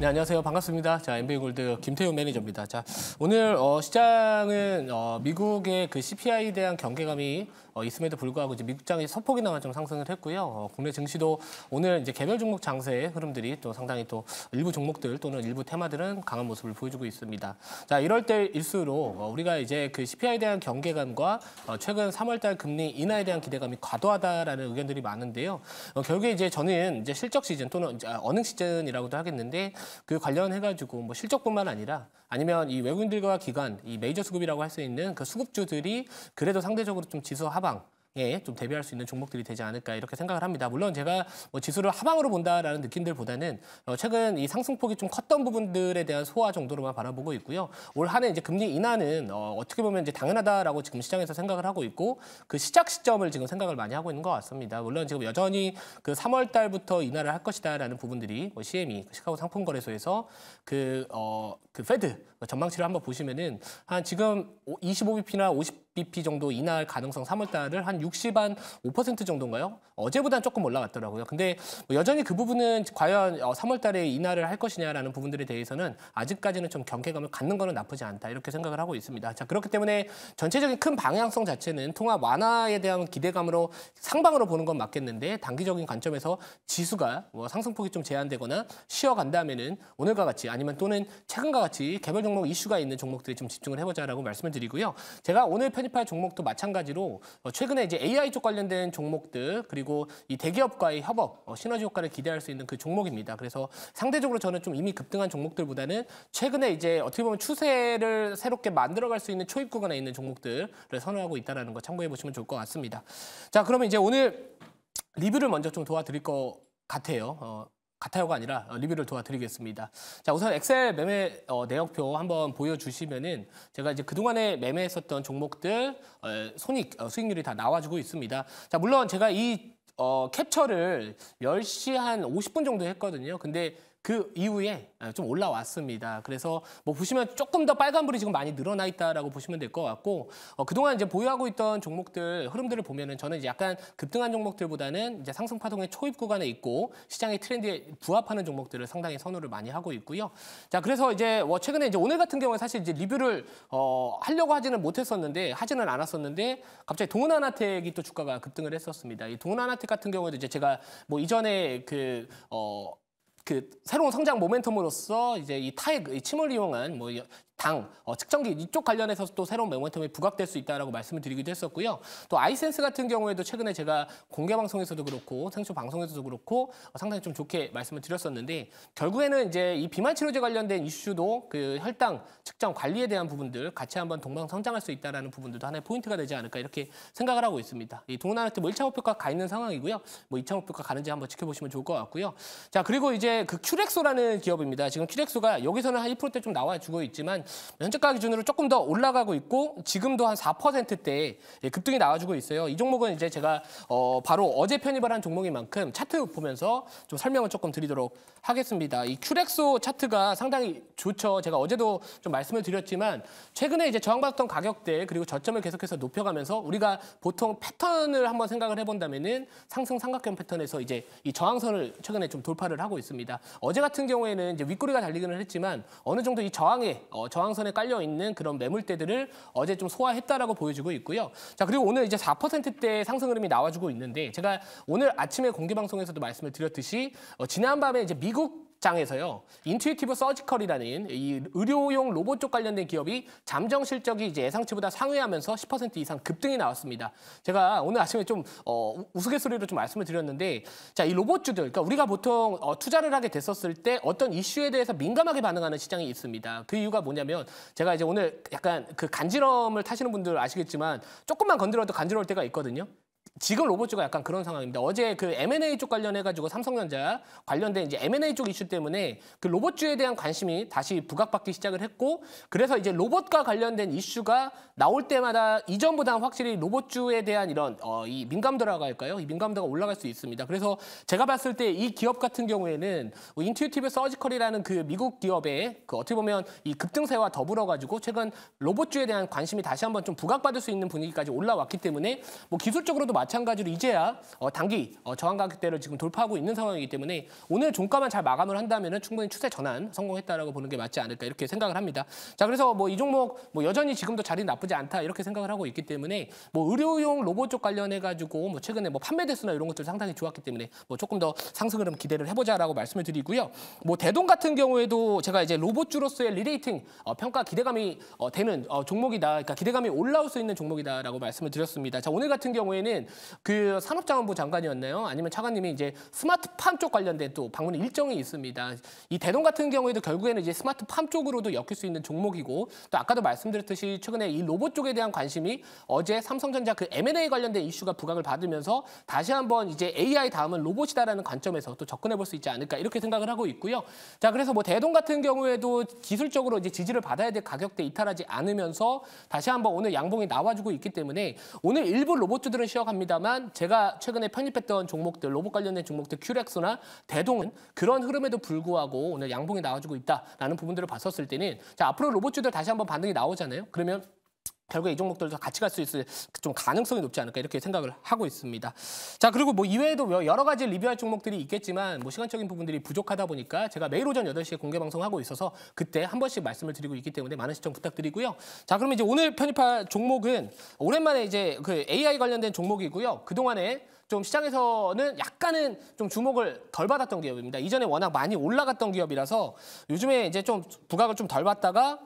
네, 안녕하세요. 반갑습니다. 자, NBA 골드 김태훈 매니저입니다. 자, 오늘 어, 시장은 어, 미국의 그 CPI에 대한 경계감이 어, 있음에도 불구하고 이제 미국 장이 소폭이나마 좀 상승을 했고요. 어, 국내 증시도 오늘 이제 개별 종목 장세의 흐름들이 또 상당히 또 일부 종목들 또는 일부 테마들은 강한 모습을 보여주고 있습니다. 자 이럴 때일수록 어, 우리가 이제 그 CPI에 대한 경계감과 최근 3월달 금리 인하에 대한 기대감이 과도하다라는 의견들이 많은데요. 결국에 이제 저는 이제 실적 시즌 또는 어닝 시즌이라고도 하겠는데 그 관련해가지고 뭐 실적뿐만 아니라 아니면 이 외국인들과 기관, 이 메이저 수급이라고 할 수 있는 그 수급주들이 그래도 상대적으로 좀 지수 하반 하방 좀 대비할 수 있는 종목들이 되지 않을까 이렇게 생각을 합니다. 물론 제가 뭐 지수를 하방으로 본다라는 느낌들보다는 어, 최근 이 상승폭이 좀 컸던 부분들에 대한 소화 정도로만 바라보고 있고요. 올 한해 이제 금리 인하는 어, 떻게 보면 이제 당연하다라고 지금 시장에서 생각을 하고 있고 그 시작 시점을 지금 생각을 많이 하고 있는 것 같습니다. 물론 지금 여전히 그 3월 달부터 인하를 할 것이다라는 부분들이 뭐 CME 그 시카고 상품거래소에서 그 어그 어, 그 페드 전망치를 한번 보시면은 한 지금 25bp나 50 BP 정도 인하할 가능성 3월 달을 한 60 한 5% 정도인가요? 어제보다는 조금 올라갔더라고요. 근데 뭐 여전히 그 부분은 과연 3월 어, 달에 인하를 할 것이냐라는 부분들에 대해서는 아직까지는 좀 경계감을 갖는 거는 나쁘지 않다 이렇게 생각을 하고 있습니다. 자, 그렇기 때문에 전체적인 큰 방향성 자체는 통합 완화에 대한 기대감으로 상방으로 보는 건 맞겠는데 단기적인 관점에서 지수가 뭐 상승폭이 좀 제한되거나 쉬어간다면은 오늘과 같이 아니면 또는 최근과 같이 개별 종목 이슈가 있는 종목들에 좀 집중을 해보자라고 말씀을 드리고요. 제가 오늘 편입 편입할 종목도 마찬가지로 어, 최근에 이제 AI 쪽 관련된 종목들 그리고 이 대기업과의 협업 어, 시너지 효과를 기대할 수 있는 그 종목입니다. 그래서 상대적으로 저는 좀 이미 급등한 종목들보다는 최근에 이제 어떻게 보면 추세를 새롭게 만들어갈 수 있는 초입 구간에 있는 종목들을 선호하고 있다는 거 참고해 보시면 좋을 것 같습니다. 자 그러면 이제 오늘 리뷰를 먼저 좀 도와드릴 것 같아요. 어, 같아요가 아니라 어, 리뷰를 도와드리겠습니다. 자, 우선 엑셀 매매 어, 내역표 한번 보여주시면은 제가 이제 그동안에 매매했었던 종목들 어, 손익 어, 수익률이 다 나와주고 있습니다. 자, 물론 제가 이 어, 캡처를 10시 한 50분 정도 했거든요. 근데 그 이후에 아, 좀 올라왔습니다. 그래서 뭐 보시면 조금 더 빨간불이 지금 많이 늘어나 있다라고 보시면 될 것 같고 어, 그동안 이제 보유하고 있던 종목들 흐름들을 보면은 저는 이제 약간 급등한 종목들보다는 이제 상승 파동의 초입 구간에 있고 시장의 트렌드에 부합하는 종목들을 상당히 선호를 많이 하고 있고요. 자 그래서 이제 뭐 최근에 이제 오늘 같은 경우에 사실 이제 리뷰를 어, 하려고 하지는 못했었는데 하지는 않았었는데 갑자기 동은아나텍이 또 주가가 급등을 했었습니다. 이 동은아나텍 같은 경우에도 이제 제가 뭐 이전에 그 어. 그 새로운 성장 모멘텀으로서 이제 이 타액, 이 침을 이용한 뭐 당, 어, 측정기 이쪽 관련해서 또 새로운 모멘텀이 부각될 수 있다라고 말씀을 드리기도 했었고요. 또 아이센스 같은 경우에도 최근에 제가 공개 방송에서도 그렇고 생쇼 방송에서도 그렇고 어, 상당히 좀 좋게 말씀을 드렸었는데 결국에는 이제 이 비만 치료제 관련된 이슈도 그 혈당 측정 관리에 대한 부분들 같이 한번 동방 성장할 수 있다라는 부분들도 하나의 포인트가 되지 않을까 이렇게 생각을 하고 있습니다. 이 동남아트 뭐 1차 목표가 가 있는 상황이고요. 뭐 2차 목표가 가는지 한번 지켜보시면 좋을 것 같고요. 자 그리고 이제 그 큐렉소라는 기업입니다. 지금 큐렉소가 여기서는 한 1%대 좀 나와 주고 있지만 현재가 기준으로 조금 더 올라가고 있고 지금도 한 4%대 에 예, 급등이 나와주고 있어요. 이 종목은 이제 제가 어, 바로 어제 편입을 한 종목인 만큼 차트 보면서 좀 설명을 조금 드리도록 하겠습니다. 이 큐렉소 차트가 상당히 좋죠. 제가 어제도 좀 말씀을 드렸지만 최근에 이제 저항받았던 가격대 그리고 저점을 계속해서 높여가면서 우리가 보통 패턴을 한번 생각을 해본다면은 상승 삼각형 패턴에서 이제 이 저항선을 최근에 좀 돌파를 하고 있습니다. 어제 같은 경우에는 이제 윗꼬리가 달리기는 했지만 어느 정도 이 저항에 어, 저 저항선에 깔려 있는 그런 매물대들을 어제 좀 소화했다라고 보여지고 있고요. 자 그리고 오늘 이제 4%대 상승 흐름이 나와주고 있는데 제가 오늘 아침에 공개 방송에서도 말씀을 드렸듯이 어, 지난 밤에 이제 미국 장에서요. 인튜이티브 서지컬이라는 이 의료용 로봇 쪽 관련된 기업이 잠정 실적이 이제 예상치보다 상회하면서 10% 이상 급등이 나왔습니다. 제가 오늘 아침에 좀 어, 우스갯소리로 좀 말씀을 드렸는데 자, 이 로봇주들 그러니까 우리가 보통 어, 투자를 하게 됐었을 때 어떤 이슈에 대해서 민감하게 반응하는 시장이 있습니다. 그 이유가 뭐냐면 제가 이제 오늘 약간 그 간지럼을 타시는 분들 아시겠지만 조금만 건드려도 간지러울 때가 있거든요. 지금 로봇주가 약간 그런 상황입니다. 어제 그 M&A 쪽 관련해가지고 삼성전자 관련된 이제 M&A 쪽 이슈 때문에 그 로봇주에 대한 관심이 다시 부각받기 시작을 했고 그래서 이제 로봇과 관련된 이슈가 나올 때마다 이전보다는 확실히 로봇주에 대한 이런 어, 이 민감도라고 할까요? 이 민감도가 올라갈 수 있습니다. 그래서 제가 봤을 때 이 기업 같은 경우에는 뭐 인튜이티브 서지컬이라는 그 미국 기업의 그 어떻게 보면 이 급등세와 더불어가지고 최근 로봇주에 대한 관심이 다시 한번 좀 부각받을 수 있는 분위기까지 올라왔기 때문에 뭐 기술적으로도 맞 마찬가지로 이제야 어, 단기 어, 저항 가격대를 지금 돌파하고 있는 상황이기 때문에 오늘 종가만 잘 마감을 한다면 충분히 추세 전환 성공했다라고 보는 게 맞지 않을까 이렇게 생각을 합니다. 자 그래서 뭐 이 종목 뭐 여전히 지금도 자리 나쁘지 않다 이렇게 생각을 하고 있기 때문에 뭐 의료용 로봇 쪽 관련해 가지고 뭐 최근에 뭐 판매 대수나 이런 것들 상당히 좋았기 때문에 뭐 조금 더 상승을 좀 기대를 해보자라고 말씀을 드리고요. 뭐 대동 같은 경우에도 제가 이제 로봇주로서의 리레이팅 어, 평가 기대감이 어, 되는 어, 종목이다. 그러니까 기대감이 올라올 수 있는 종목이다라고 말씀을 드렸습니다. 자 오늘 같은 경우에는 그 산업자원부 장관이었나요? 아니면 차관님이 이제 스마트팜 쪽 관련된 또 방문 일정이 있습니다. 이 대동 같은 경우에도 결국에는 이제 스마트팜 쪽으로도 엮일 수 있는 종목이고 또 아까도 말씀드렸듯이 최근에 이 로봇 쪽에 대한 관심이 어제 삼성전자 그 M&A 관련된 이슈가 부각을 받으면서 다시 한번 이제 AI 다음은 로봇이다라는 관점에서 또 접근해 볼 수 있지 않을까 이렇게 생각을 하고 있고요. 자, 그래서 뭐 대동 같은 경우에도 기술적으로 이제 지지를 받아야 될 가격대 이탈하지 않으면서 다시 한번 오늘 양봉이 나와주고 있기 때문에 오늘 일부 로봇주들은 쉬어가면서 합니다만 제가 최근에 편입했던 종목들, 로봇 관련된 종목들 큐렉스나 대동은 그런 흐름에도 불구하고 오늘 양봉이 나와주고 있다라는 부분들을 봤었을 때는 자, 앞으로 로봇주들 다시 한번 반등이 나오잖아요. 그러면 결국이 종목들도 같이 갈 수 있을 좀 가능성이 높지 않을까 이렇게 생각을 하고 있습니다. 자 그리고 뭐 이외에도 뭐 여러 가지 리뷰할 종목들이 있겠지만 뭐 시간적인 부분들이 부족하다 보니까 제가 매일 오전 8시에 공개 방송하고 있어서 그때 한 번씩 말씀을 드리고 있기 때문에 많은 시청 부탁드리고요. 자그러면 이제 오늘 편입할 종목은 오랜만에 이제 그 AI 관련된 종목이고요. 그동안에 좀 시장에서는 약간은 좀 주목을 덜 받았던 기업입니다. 이전에 워낙 많이 올라갔던 기업이라서 요즘에 이제 좀 부각을 좀 덜 받다가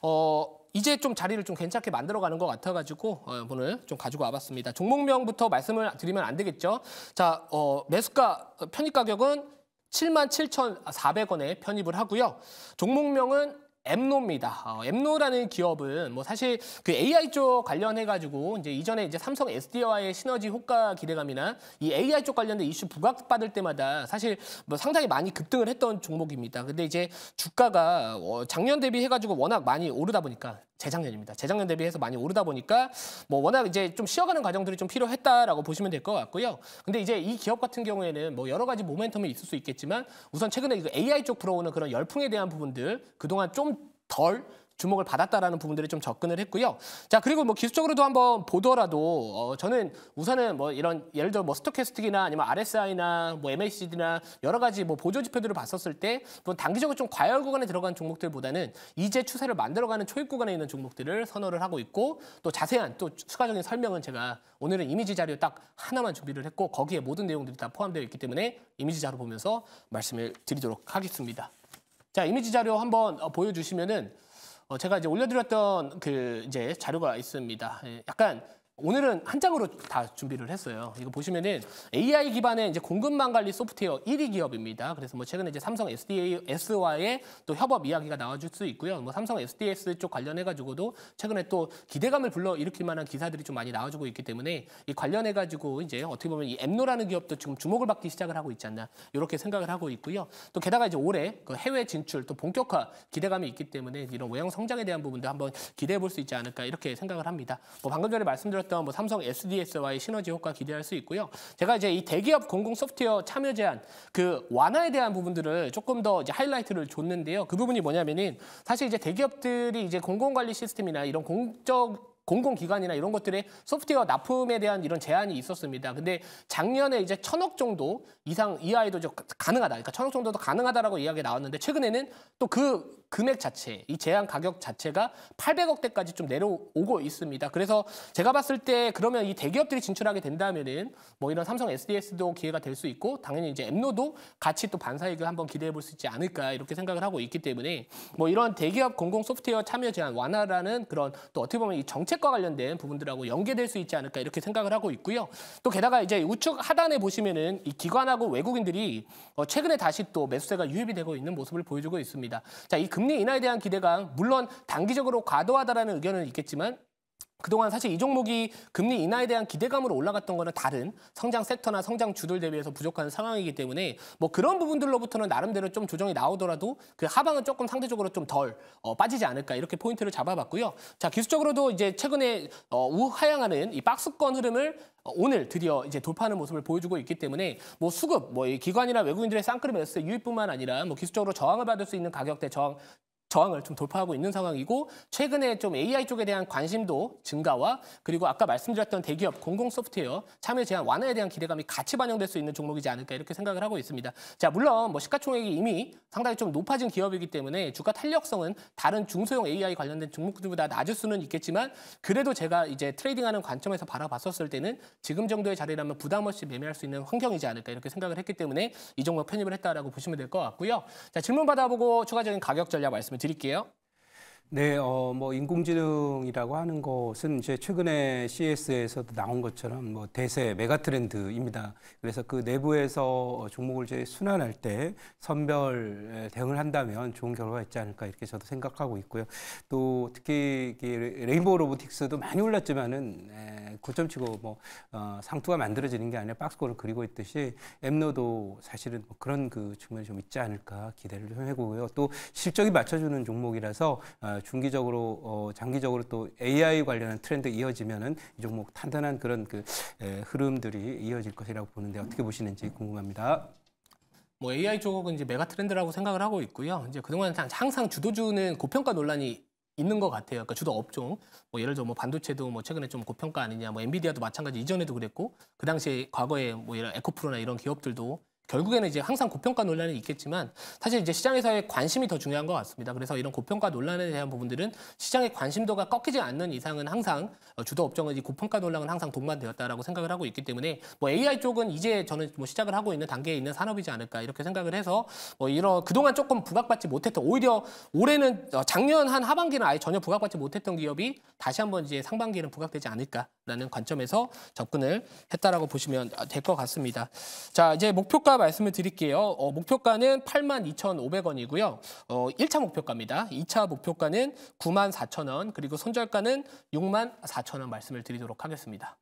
어 이제 좀 자리를 좀 괜찮게 만들어가는 것 같아가지고 어, 오늘 좀 가지고 와봤습니다. 종목명부터 말씀을 드리면 안 되겠죠. 자, 어, 매수가 어, 편입 가격은 77,400원에 편입을 하고요. 종목명은 엠노입니다. 어, 엠노라는 기업은 뭐 사실 그 AI 쪽 관련해 가지고 이제 이전에 이제 삼성 SDI와의 시너지 효과 기대감이나 이 AI 쪽 관련된 이슈 부각받을 때마다 사실 뭐 상당히 많이 급등을 했던 종목입니다. 근데 이제 주가가 어, 작년 대비해 가지고 워낙 많이 오르다 보니까 재작년입니다. 재작년 대비해서 많이 오르다 보니까 뭐 워낙 이제 좀 쉬어가는 과정들이 좀 필요했다라고 보시면 될 것 같고요. 근데 이제 이 기업 같은 경우에는 뭐 여러 가지 모멘텀이 있을 수 있겠지만 우선 최근에 그 AI 쪽 들어오는 그런 열풍에 대한 부분들 그동안 좀덜 주목을 받았다라는 부분들이 좀 접근을 했고요. 자 그리고 뭐 기술적으로도 한번 보더라도 어, 저는 우선은 뭐 이런 예를 들어 뭐 스토캐스틱이나 아니면 RSI나 뭐 MACD나 여러 가지 뭐 보조 지표들을 봤었을 때뭐 단기적으로 좀 과열 구간에 들어간 종목들보다는 이제 추세를 만들어가는 초입 구간에 있는 종목들을 선호를 하고 있고 또 자세한 또 추가적인 설명은 제가 오늘은 이미지 자료 딱 하나만 준비를 했고 거기에 모든 내용들이 다 포함되어 있기 때문에 이미지 자료 보면서 말씀을 드리도록 하겠습니다. 자, 이미지 자료 한번 어, 보여주시면은 어, 제가 이제 올려드렸던 그 이제 자료가 있습니다. 예, 약간 오늘은 한 장으로 다 준비를 했어요. 이거 보시면은 AI 기반의 이제 공급망 관리 소프트웨어 1위 기업입니다. 그래서 뭐 최근에 이제 삼성 SDS와의 또 협업 이야기가 나와줄 수 있고요. 뭐 삼성 SDS 쪽 관련해 가지고도 최근에 또 기대감을 불러 일으킬 만한 기사들이 좀 많이 나와주고 있기 때문에 이 관련해 가지고 이제 어떻게 보면 이 엠노라는 기업도 지금 주목을 받기 시작을 하고 있지 않나 이렇게 생각을 하고 있고요. 또 게다가 이제 올해 그 해외 진출 또 본격화 기대감이 있기 때문에 이런 외형 성장에 대한 부분도 한번 기대해 볼 수 있지 않을까 이렇게 생각을 합니다. 뭐 방금 전에 말씀드렸던 말씀드렸던 뭐 삼성 SDS와의 시너지 효과 기대할 수 있고요. 제가 이제 이 대기업 공공 소프트웨어 참여 제한 그 완화에 대한 부분들을 조금 더 이제 하이라이트를 줬는데요. 그 부분이 뭐냐면은 사실 이제 대기업들이 이제 공공관리 시스템이나 이런 공적 공공기관이나 이런 것들의 소프트웨어 납품에 대한 이런 제한이 있었습니다. 근데 작년에 이제 천억 정도 이상 이하에도 가능하다. 그러니까 천억 정도도 가능하다라고 이야기 나왔는데 최근에는 또그 금액 자체, 이 제한 가격 자체가 800억대까지 좀 내려오고 있습니다. 그래서 제가 봤을 때 그러면 이 대기업들이 진출하게 된다면은 뭐 이런 삼성 SDS도 기회가 될 수 있고 당연히 이제 엠노도 같이 또 반사익을 한번 기대해 볼 수 있지 않을까 이렇게 생각을 하고 있기 때문에 뭐 이런 대기업 공공 소프트웨어 참여 제한 완화라는 그런 또 어떻게 보면 이 정책과 관련된 부분들하고 연계될 수 있지 않을까 이렇게 생각을 하고 있고요. 또 게다가 이제 우측 하단에 보시면은 이 기관하고 외국인들이 어 최근에 다시 또 매수세가 유입이 되고 있는 모습을 보여주고 있습니다. 자, 이금 금리 인하에 대한 기대감 물론 단기적으로 과도하다라는 의견은 있겠지만 그동안 사실 이 종목이 금리 인하에 대한 기대감으로 올라갔던 거는 다른 성장 섹터나 성장 주들 대비해서 부족한 상황이기 때문에 뭐 그런 부분들로부터는 나름대로 좀 조정이 나오더라도 그 하방은 조금 상대적으로 좀덜 어, 빠지지 않을까 이렇게 포인트를 잡아봤고요. 자 기술적으로도 이제 최근에 어, 우하향하는 이 박스권 흐름을 어, 오늘 드디어 이제 돌파하는 모습을 보여주고 있기 때문에 뭐 수급, 뭐 이 기관이나 외국인들의 쌍크림에서 유입뿐만 아니라 뭐 기술적으로 저항을 받을 수 있는 가격대 저항 저항을 좀 돌파하고 있는 상황이고 최근에 좀 AI 쪽에 대한 관심도 증가와 그리고 아까 말씀드렸던 대기업 공공 소프트웨어 참여 제한 완화에 대한 기대감이 같이 반영될 수 있는 종목이지 않을까 이렇게 생각을 하고 있습니다. 자 물론 뭐 시가총액이 이미 상당히 좀 높아진 기업이기 때문에 주가 탄력성은 다른 중소형 AI 관련된 종목들보다 낮을 수는 있겠지만 그래도 제가 이제 트레이딩하는 관점에서 바라봤었을 때는 지금 정도의 자리라면 부담 없이 매매할 수 있는 환경이지 않을까 이렇게 생각을 했기 때문에 이 종목 편입을 했다라고 보시면 될 것 같고요. 자 질문 받아보고 추가적인 가격 전략 말씀을. 드릴게요. 네, 어, 뭐, 인공지능이라고 하는 것은 이제 최근에 CS에서도 나온 것처럼 뭐 대세 메가 트렌드입니다. 그래서 그 내부에서 종목을 이제 순환할 때 선별 대응을 한다면 좋은 결과가 있지 않을까 이렇게 저도 생각하고 있고요. 또 특히 레인보우 로보틱스도 많이 올랐지만은 고점 치고 뭐, 어, 상투가 만들어지는 게 아니라 박스권을 그리고 있듯이 엠노도 사실은 뭐 그런 그 측면이 좀 있지 않을까 기대를 좀 해보고요. 또 실적이 맞춰주는 종목이라서 어, 중기적으로 어, 장기적으로 또 AI 관련한 트렌드 이어지면은 이 종목 탄탄한 그런 그 에, 흐름들이 이어질 것이라고 보는데 어떻게 보시는지 궁금합니다. 뭐 AI 쪽은 이제 메가 트렌드라고 생각을 하고 있고요. 이제 그동안 항상 주도주는 고평가 논란이 있는 것 같아요. 그러니까 주도 업종, 뭐 예를 들어 뭐 반도체도 뭐 최근에 좀 고평가 아니냐, 뭐 엔비디아도 마찬가지 이전에도 그랬고 그 당시에 과거에 뭐 예를 에코프로나 이런 기업들도 결국에는 이제 항상 고평가 논란이 있겠지만 사실 이제 시장에서의 관심이 더 중요한 것 같습니다. 그래서 이런 고평가 논란에 대한 부분들은 시장의 관심도가 꺾이지 않는 이상은 항상 주도 업종은 이 고평가 논란은 항상 동반되었다라고 생각을 하고 있기 때문에 뭐 AI 쪽은 이제 저는 뭐 시작을 하고 있는 단계에 있는 산업이지 않을까 이렇게 생각을 해서 뭐 이런 그동안 조금 부각받지 못했던 오히려 올해는 어 작년 한 하반기는 아예 전혀 부각받지 못했던 기업이 다시 한번 이제 상반기에는 부각되지 않을까라는 관점에서 접근을 했다라고 보시면 아, 될것 같습니다. 자 이제 목표가 말씀을 드릴게요. 어, 목표가는 82,500원이고요. 어, 1차 목표가입니다. 2차 목표가는 9 4 0원 그리고 손절가는 6 4 0원 말씀을 드리도록 하겠습니다.